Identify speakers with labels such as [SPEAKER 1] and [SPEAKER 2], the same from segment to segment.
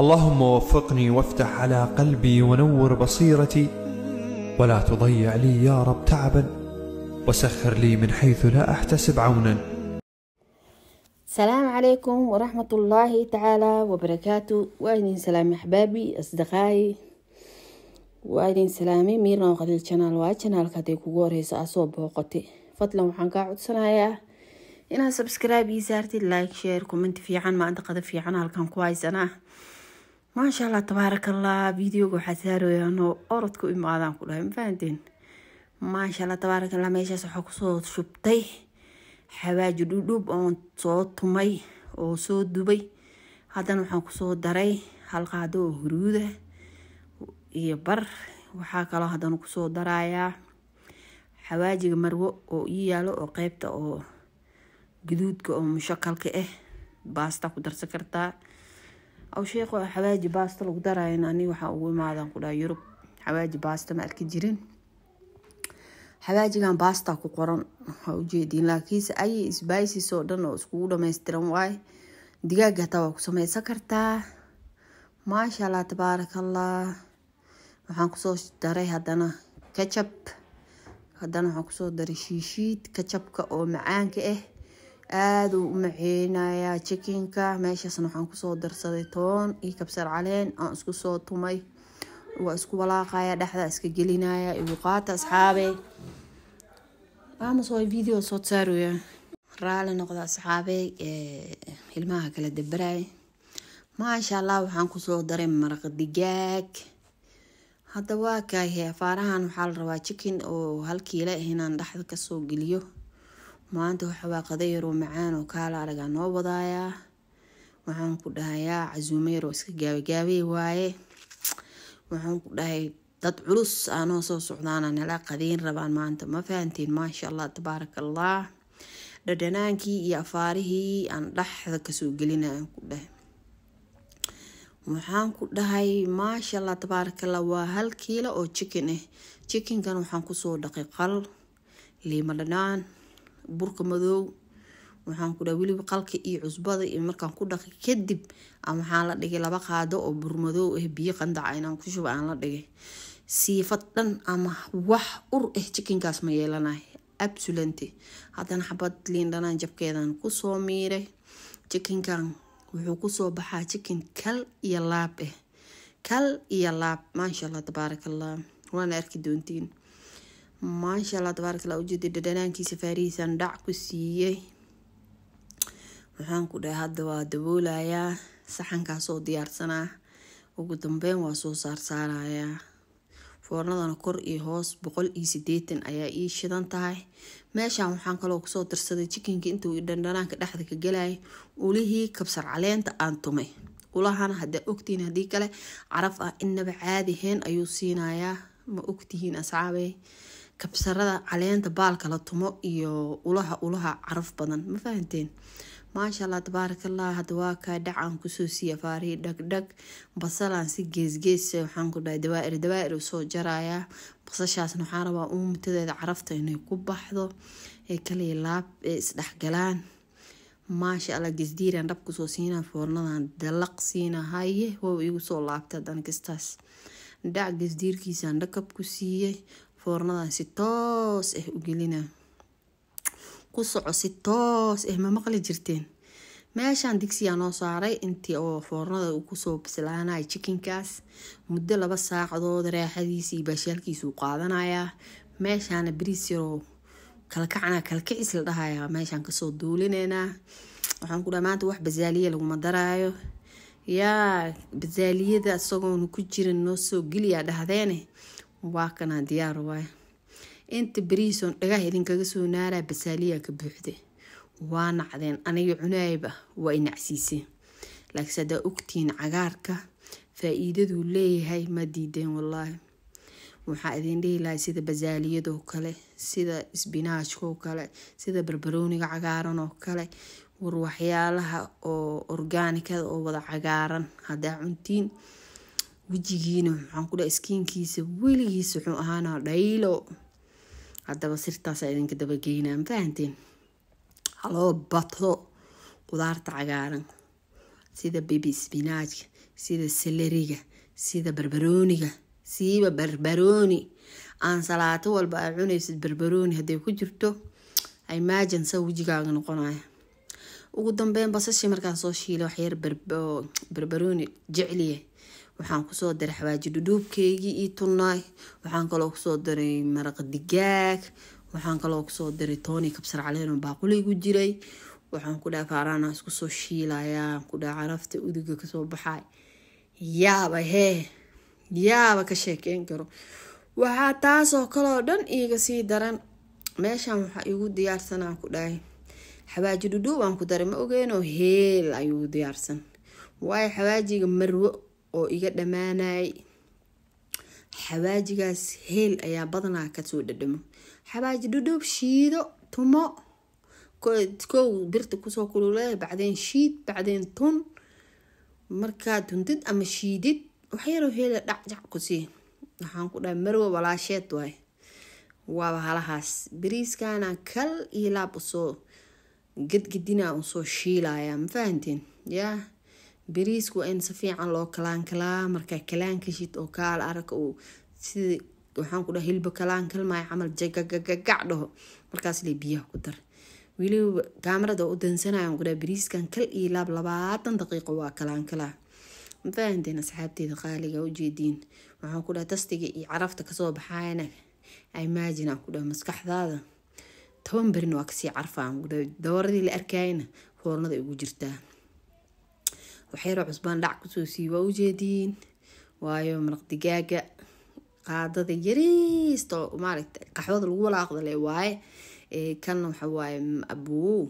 [SPEAKER 1] اللهم وفقني وافتح على قلبي ونور بصيرتي ولا تضيع لي يا رب تعبا وسخر لي من حيث لا احتسب عونا السلام عليكم ورحمة الله تعالى وبركاته وأهلا سلام أحبابي أصدقائي وأهلا سلامي ميرنا وقليل شنال وشنال كاتي كوغور هيسا أصوب وقتي فضلا وحنقا عدسنا إنها سبسكرايب يسارتي لايك شير كومنت في عن ما أنت قد في عن هالكان كويس أنا maasha allah tabaarakallah allah videoga waxaa saarooyaanoo orodka u imaadaan ku dhahay mafahanteen maasha allah tabaarak meeshaas waxaa kusoo shubtay xawaaji dhudhub oon soo tumay oo soo dubay haddana waxaan kusoo daray halqaado oo huruuda iyo bar waxaa kaloo haddana kusoo darayaa xawaajiga marwo oo ii yaalo oo qeybta oo guduudka oo mushakalka ah baasta ku darsan kartaa awsheekh waa xawaaji baasta lagu daraayan ani waxaa ugu imaadan ku dhaha yurub xawaaji baasta ma arki jirin xawaajigan baasta ku qoran ha ujeediin laakiinse ayay sbices oo dhan oo iskugu dhamaystiran waaye digaaga hataa waa ku sameysan kartaa maasha allah tabaaraka allah waxaan kusoo daray haddana kajab haddana waxaan kusoo daray shiishiid kajabka oo macaanka ah aaduu u maceynayaa jikinka meeshaasna waxaan kusoo darsaday toon iyo kabsar caleen aan isku soo tumay waa isku walaaqaya dhexda iska gelinaya igu qaata asxaabe amasoo video soo saaraya raali noqda asxaabe ilmaha kala dabaraya maasha allah waxaan kusoo daray maraqa digaag hadda waa kaahee afaarahan waxaa la rabaa jikin oo halkiila ah inaan dhexda kasoo geliyo maanta waxa waa qada yaroo macaan oo kaala araga noo wadaayaa waxaan ku dhahayaa casuumo yaroo iska gaabagaabay waaye waxaan ku dhahay dad culus aanoo soo socdaana nala qadayn rabaan maanta ma fahanteen maasha allah tabaaraka allah dhadhanaankii iyo afaarihii aan dhaxda kasoo gelina aan ku dhahay waxaan ku dhahay maasha allah tabaarakallah waa hal kiilo oo jikin ah eh. jikinkan waxaan kusoo dhaqay qal liima dhadhaan burka madoow waxaan ku weliba qalka iyo cusbada iyo markaan ku dhaqay kadib waxaan la dhigay laba qaado oo burmadoow eh, ah biyo qandaca inaan ku shuba aan la dhigay siifad dhan ama wax ur ah eh, jikinkaas ma yeelanay absulante haddana xabad liin dhanaan jabkeedan kusoo miiray jikinkan wuxuu kusoo baxaa jikin kal iyo laab ah kal iyo laab maasha allah tabaarakallaah waana arki doontiin maashaalla tabaarak alla ujeeda dhadhanaankiisa faarihiisan dhac ku siiyey waxaan ku dhahay hadda waa daboolayaa saxankaasoo diyaarsanaa ugu dambeyn waa soo saarsaarayaa foornadana kor iyo hoos boqol iyo sideetan ayaa ii shidan tahay meeshan waxaan kaloo kusoo darsaday jikinka intuu dhandhanaanka dhexda ka galay ulihii kabsar caleenta aan tumay ulahana hadaa ogtihiin hadii kale caraf ah inaba heen ayuu siinayaa ma ogtihiin asxaabey kabsarada caleenta baalka la tumo iyo ulaha ulaha caraf badan ma fahanteen maasha allah tabaarakallah hadda waa kaa dhacaan kusoo siiya faarihi dhagdhag basalaan si geesgees ah waxaan ku dhahay dawaair dawaair usoo jarayaa basashaasna waxaan rabaa uu carafta inay ku baxdo ee kaliya laab ee isdhexgalaan maasha allah gesdiiraan dhab kusoo siinaa foornadan dalaq siina haye wow igu soo laabtay dan dhac gesdiirkiisaan dhakab ku siiyey foornadan si toos ah eh, u gelina ku soco si toos ah ma maqli jirteen meeshaan digsiyaa noo saaray intii oo foornada uu kusoo bislaanaya jikinkaas muddo laba saacadood raaxadiisii baashaalkiisuu qaadanayaa meeshaana bariis kalkacna kalkicis la dhahayaa meeshaan kasoo duulineynaa waxaan ku dhaha maanta wax basaaliya laguma daraayo yaa basaaliyada isagoona ku jiran noo soo geliyaa dhahdeene waa kanaa diyaar waay inta bariisoon dhagaah idinkaga soo naalaa basaaliyaa ka buuxde waa nacdeen aniga cunaayba waa inacsiiseen laakiinse haddaa ogtiin cagaarka faa-iidaduu leeyahay ma diideen wallaahi waxaa idin dhihi lahay sida basaaliyadoo kale sida isbinaajkaoo kale sida barbarooniga cagaaran oo kale war waxyaalaha oo orgaanikada oo wada cagaaran haddaa cuntiin wejigiina maxaan ku dha iskiinkiisa weligiisa wuxuu ahaana dhaylo haddaba sirtaasa idinka dabageynaa mafahanteen haloo bato qudaarta cagaaran sida bibi spinaajka sida salariga sida barbarooniga siiba barbarooni aansalaato walba ay cunaysid barbarooni hadday ku jirto imagin saa wejigaaga noqonaya ugu dambeyn basashi markaan soo shiila waxyar barbarooni jecliya waxaan kusoo diray xawaaji dhudhuubkeygii iyo tulnaay waxaan kaloo kusoo diray maraqa digaag waxaan kaloo kusoo daray tooni kabsar caleenoo baaquligu jiray waxaan ku dhaha faaraana iskusoo shiilayaa ku dhaha carafta udiga kasoo baxay yaaba hee yaaba ka sheekeyn karo waxaa taasoo kaloo dhan iiga sii daran meeshan waxaa igu diyaarsanaa ku dhahay xawaaji dhudhuub aan ku daray ma ogeenoo heel ayuu diyaarsan waayo xawaajiga marwo oo iga dhamaanay xawaajigaas heel ayaa badnaa kasoo dhadhamo xawaaji dhudhoob shiido tumo kow birta kusoo kulule bacdeen shiid bacdeen tun markaa tuntid ama shiidid waxyaro heela dhacjac ku sii waxaan ku dhahay marwe walaasheed waay waaba halahaas bariiskaana kal iyo laab usoo gedgedina usoo shiilaya ma fahanteen yaa bariisku waa in sifiican loo kalaankalaa markaa kalaankashid oo kaal ah araka uu sidii waxaan ku dhaha hilba kalaankalmaayo camal jagagagac dhaho markaas biyaha ku dar weliba kaamarada u dansanayo aan bariiskan kal iyo laab labaatan daqiiqo waa kalaankalaa mafahanteen asxaabteeda qaaliga ujeediin waxaan ku dhaha tastiga iyo carafta kasoo baxayana imagine ku dhaha maskaxdaada toban berina waa kasii carfa aan ku la arkayana foolnada igu jirtaa waxyaro cusbaan dhac kusoo siiba ujeediin waayo maraq digaaga qaadada yariista maaragta qaxwada lagu walaaqda le waaye kanna waxa waaye mm, abuu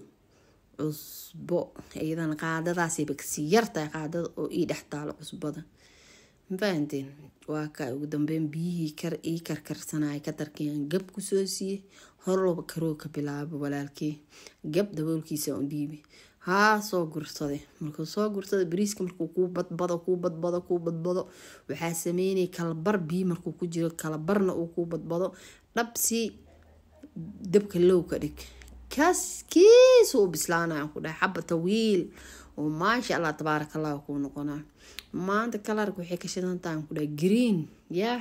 [SPEAKER 1] cusbo iyadana qaadadaasay bakasii yartahay qaadada oo ii dhex taalo cusbada mafahanteen waa kaa ugu dambeyn biyihii kar ii karkarsanaya katarkian gab kusoo siiye horlaba karoo ka bilaabo walaalkii gab daboolkiisa un dhiibi haa ah, soo gursade markuu soo gursada bariiska markuu kuu badbado kuu badbado kuu badbado waxaa sameynay kalabar biyo markuu ku jiro kalabarna uu kuu badbado dhabsi dabka low dhig kaas kiisa u bislaanayaan ku dhahay xaba tawiil oo maasha allah tabaaraka allah kuu noqonaa maanta kalaarka waxay ka shidantahan ku dhahay green yah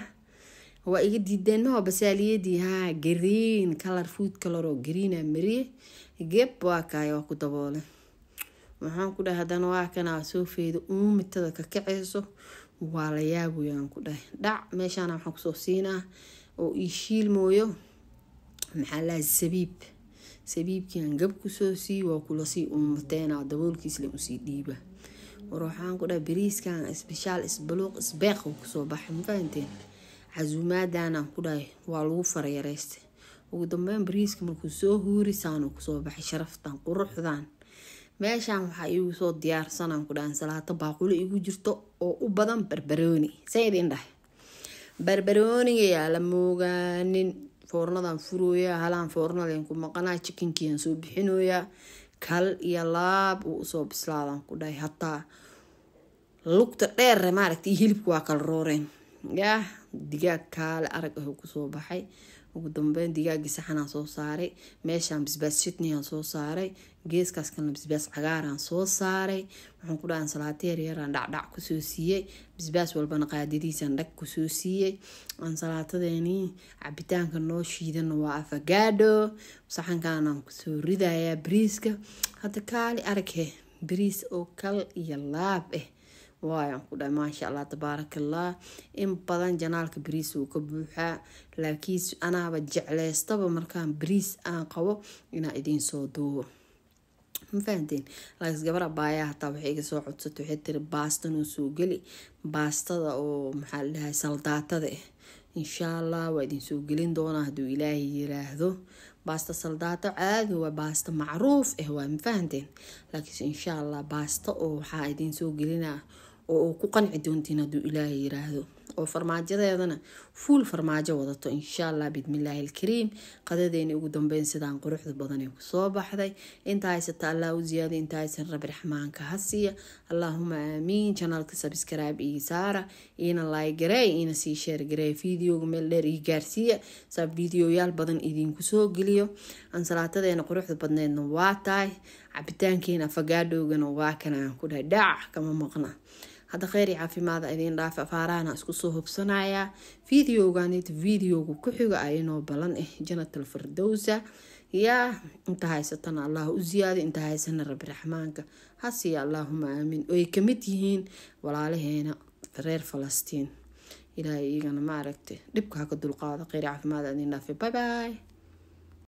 [SPEAKER 1] waa iga diideen basaaliyadii haa green kalar food kaloroo greena ah, mariye geb waa kaaya waa ku daboole waxaan ku dhahay haddana waa kanaa soo feedo uumitada ka kaceyso waa la yaabaya aan ku dhahay dhac meeshaana waxaan kusoo siinaa oo ii shiil mooyo maxaa laha sabiib sabiibkiiaan gab kusoo siiy waa kula sii umateena daboolkiisle usii dhiiba war waxaan ku dhahay bariiskan isbishaal isbaluuq isbeequu kusoo baxay mafahanteen casuumaadaanaan ku dhahay waa lagu farayareystay ugu dambeyn bariiska markuu soo huurisaanuu kusoo baxay sharaftan quruxdan meeshaan waxaa iigu soo diyaarsanaan ku dhahan salaato baaqulo igu jirto oo u badan barbarooni saa idin dhahay barbaroonigayaa la moogaanin foornadan furooyaa halaan foornadan ku maqanaa jikinkiiaan soo bixinooyaa kal iyo laab uu usoo bislaadaan ku dhahay hataa lugta dheerre maaragtay hilibka waa kala rooreen yaah digaag kaale arag ah kusoo baxay ugu dambeyn digaagii saxanaan soo saaray meeshaan bisbaas shitniaan soo saaray geeskaas kalena bisbaas cagaaraan soo saaray wuxuun ku dhaha ansalaata yaryaraan dhacdhac kusoo siiyey bisbaas walbana qaadadiisaan dhag kusoo siiyey ansalaatadeenii cabitaanka noo shiidana waa afagaadho saxankaanaan kusoo ridayaa bariiska hadda kaali araghe briis oo kal iyo laab ah waayaan ku dhahay maasha allah tabaaraka allah in badan janaalka bariis uu ka buuxaa laakiin anaaba jecleystaba markaan bariis aan qabo inaa idiin soo duubo ma fahanteen laakis gabar hataa waxay iga soo codsata waxay tiri baastan soo geli baastada oo maxaa la dhahay saldaatada ah eh. insha allah waa idin soo gelin doonaa hadduu ilaahay yiraahdo baasta saldaato caadi waa baasta macruuf ah waa ma laakiinse insha allah baasta oo waxaa idiin soo gelinaa oo uu ku qanci doontiin hadduu ilaahay yiraahdo oo farmaajadeedana fuul farmaajo wadato insha allah bidmillaahi alkariim qadadeeni ugu dambeyn sidaan quruxda badanee kusoo baxday intaa haysata allah u ziyaada intaa haysan rabi raxmaanka ha siiya aamiin janaalka sabskrib ii saara iina laaygarey iina sii sheergarey videoga meel dheer ii gaarsiiya saab videoyaal badan idiinku soo geliyo ansalaatadeena quruxda badneedna waa tahay cabitaankeena afagaadhowgana waa kana aan ku dhadhaac kama maqna hadda kheyri caafimaada idiin dhaaf afaarahana isku soo hubsanayaa videoganit videoga ku xiga a balan ah eh, janatal fardowsa yaa inta haysatana allaah u siyaado inta haysana rabi raxmaanka hasiya allaahuma aamiin oo ay kamid yihiin walaalaheena reer falastiin ilaahay iyagana maaragta dhibka haka dulqaado kheyri caafimaada idiin dhaafa bye bye